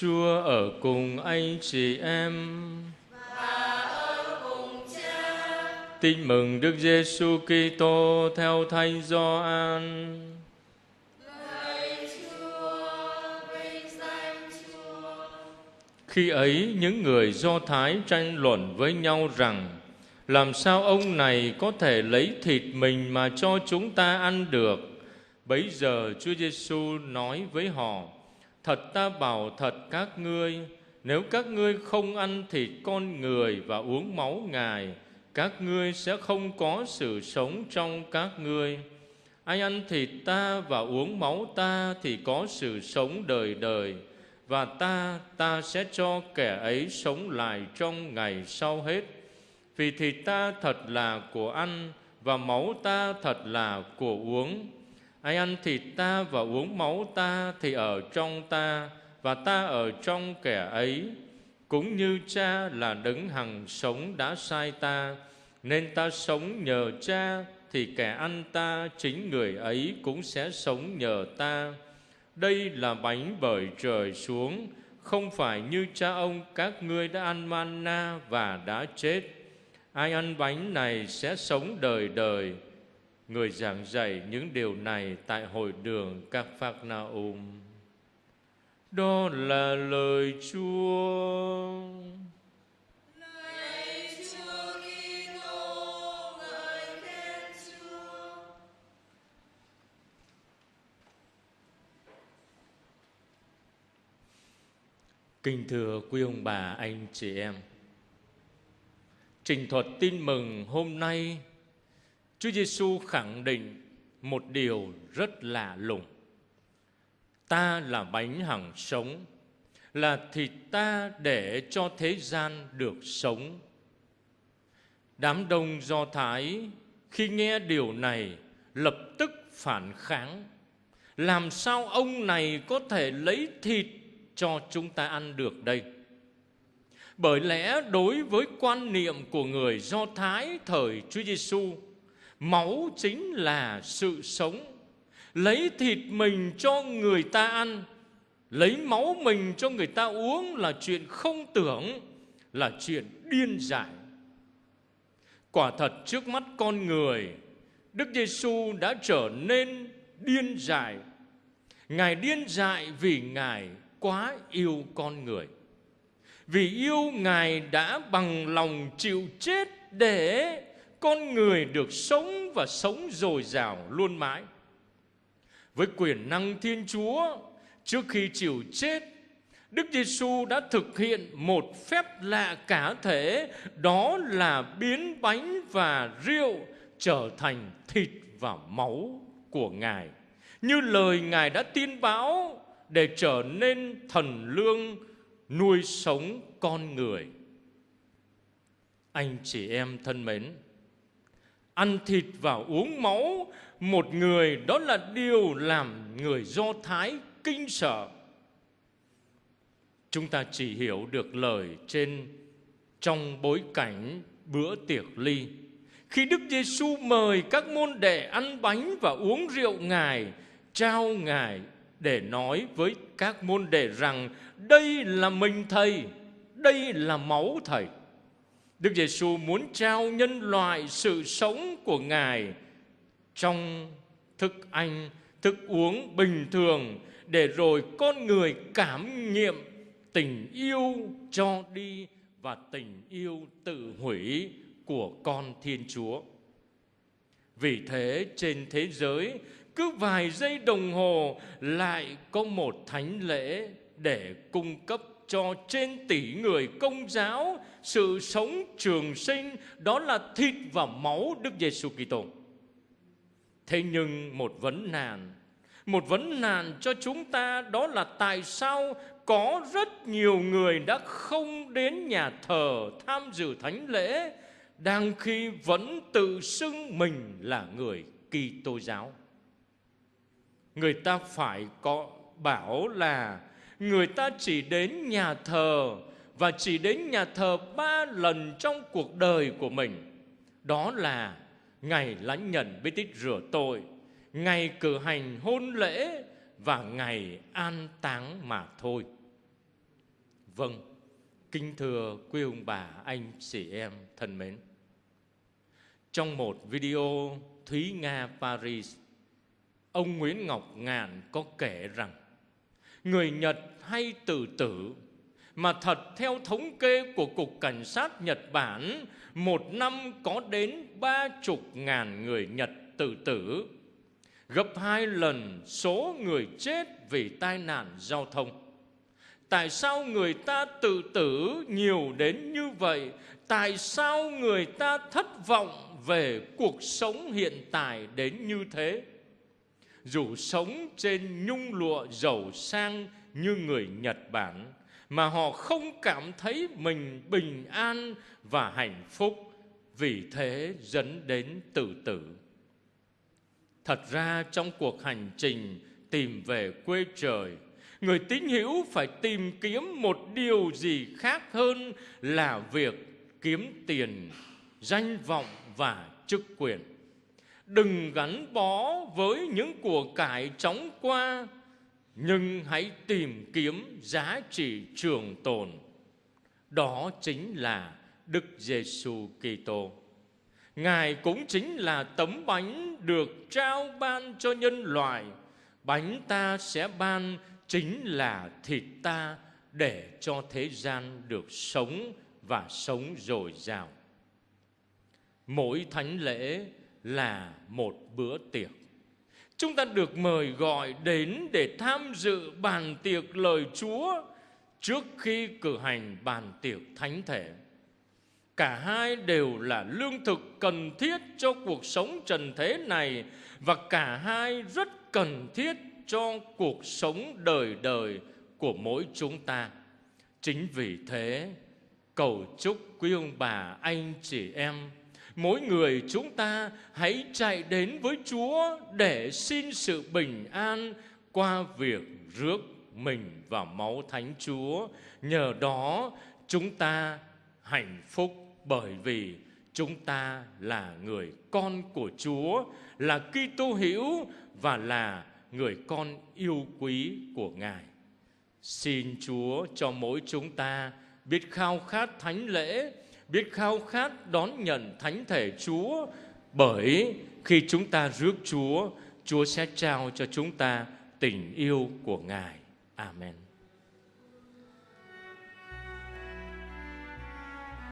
Chúa ở cùng anh chị em và ở cùng cha. Tin mừng Đức Giêsu Kitô theo Thánh Gioan. Khi ấy những người Do Thái tranh luận với nhau rằng làm sao ông này có thể lấy thịt mình mà cho chúng ta ăn được? Bấy giờ Chúa Giêsu nói với họ: Thật ta bảo thật các ngươi Nếu các ngươi không ăn thịt con người và uống máu Ngài Các ngươi sẽ không có sự sống trong các ngươi Ai ăn thịt ta và uống máu ta thì có sự sống đời đời Và ta, ta sẽ cho kẻ ấy sống lại trong ngày sau hết Vì thịt ta thật là của ăn Và máu ta thật là của uống Ai ăn thịt ta và uống máu ta thì ở trong ta và ta ở trong kẻ ấy. Cũng như cha là đấng hằng sống đã sai ta, nên ta sống nhờ cha thì kẻ ăn ta chính người ấy cũng sẽ sống nhờ ta. Đây là bánh bởi trời xuống, không phải như cha ông các ngươi đã ăn manna và đã chết. Ai ăn bánh này sẽ sống đời đời. Người giảng dạy những điều này tại hội đường các Phác Na Ôm. Đó là lời Chúa. Lời Chúa Chúa. Kính thưa quý ông bà, anh chị em, trình thuật tin mừng hôm nay Chúa Giêsu khẳng định một điều rất lạ lùng. Ta là bánh hằng sống, là thịt ta để cho thế gian được sống. Đám đông Do Thái khi nghe điều này lập tức phản kháng. Làm sao ông này có thể lấy thịt cho chúng ta ăn được đây? Bởi lẽ đối với quan niệm của người Do Thái thời Chúa Giêsu, Máu chính là sự sống Lấy thịt mình cho người ta ăn Lấy máu mình cho người ta uống là chuyện không tưởng Là chuyện điên dại Quả thật trước mắt con người Đức Giêsu đã trở nên điên dại Ngài điên dại vì Ngài quá yêu con người Vì yêu Ngài đã bằng lòng chịu chết để con người được sống và sống dồi dào luôn mãi. Với quyền năng Thiên Chúa, trước khi chịu chết, Đức Giêsu đã thực hiện một phép lạ cả thể, đó là biến bánh và rượu trở thành thịt và máu của Ngài. Như lời Ngài đã tiên báo để trở nên thần lương nuôi sống con người. Anh chị em thân mến, ăn thịt và uống máu một người đó là điều làm người do thái kinh sợ chúng ta chỉ hiểu được lời trên trong bối cảnh bữa tiệc ly khi đức giêsu mời các môn đệ ăn bánh và uống rượu ngài trao ngài để nói với các môn đệ rằng đây là mình thầy đây là máu thầy Đức Giêsu muốn trao nhân loại sự sống của Ngài trong thức ăn, thức uống bình thường để rồi con người cảm nghiệm tình yêu cho đi và tình yêu tự hủy của con Thiên Chúa. Vì thế trên thế giới cứ vài giây đồng hồ lại có một thánh lễ để cung cấp cho trên tỷ người công giáo sự sống trường sinh đó là thịt và máu Đức Giêsu Kitô. Thế nhưng một vấn nạn, một vấn nạn cho chúng ta đó là tại sao có rất nhiều người đã không đến nhà thờ tham dự thánh lễ đang khi vẫn tự xưng mình là người Kitô giáo. Người ta phải có bảo là người ta chỉ đến nhà thờ và chỉ đến nhà thờ ba lần trong cuộc đời của mình đó là ngày lãnh nhận bí tích rửa tội ngày cử hành hôn lễ và ngày an táng mà thôi vâng kính thưa quý ông bà anh chị em thân mến trong một video thúy nga paris ông nguyễn ngọc ngàn có kể rằng người Nhật hay tự tử mà thật theo thống kê của Cục Cảnh sát Nhật Bản, một năm có đến ba chục ngàn người Nhật tự tử, gấp hai lần số người chết vì tai nạn giao thông. Tại sao người ta tự tử nhiều đến như vậy? Tại sao người ta thất vọng về cuộc sống hiện tại đến như thế? dù sống trên nhung lụa giàu sang như người Nhật Bản mà họ không cảm thấy mình bình an và hạnh phúc vì thế dẫn đến tự tử. Thật ra trong cuộc hành trình tìm về quê trời, người tín hữu phải tìm kiếm một điều gì khác hơn là việc kiếm tiền, danh vọng và chức quyền đừng gắn bó với những của cải chóng qua nhưng hãy tìm kiếm giá trị trường tồn đó chính là Đức Giêsu Kitô. Ngài cũng chính là tấm bánh được trao ban cho nhân loại. Bánh ta sẽ ban chính là thịt ta để cho thế gian được sống và sống dồi dào. Mỗi thánh lễ là một bữa tiệc. Chúng ta được mời gọi đến để tham dự bàn tiệc lời Chúa trước khi cử hành bàn tiệc thánh thể. Cả hai đều là lương thực cần thiết cho cuộc sống trần thế này và cả hai rất cần thiết cho cuộc sống đời đời của mỗi chúng ta. Chính vì thế, cầu chúc quý ông bà, anh chị em mỗi người chúng ta hãy chạy đến với Chúa để xin sự bình an qua việc rước mình vào máu Thánh Chúa. Nhờ đó chúng ta hạnh phúc bởi vì chúng ta là người con của Chúa, là Kitô hữu và là người con yêu quý của Ngài. Xin Chúa cho mỗi chúng ta biết khao khát thánh lễ biết khao khát đón nhận thánh thể Chúa bởi khi chúng ta rước Chúa, Chúa sẽ trao cho chúng ta tình yêu của Ngài. Amen.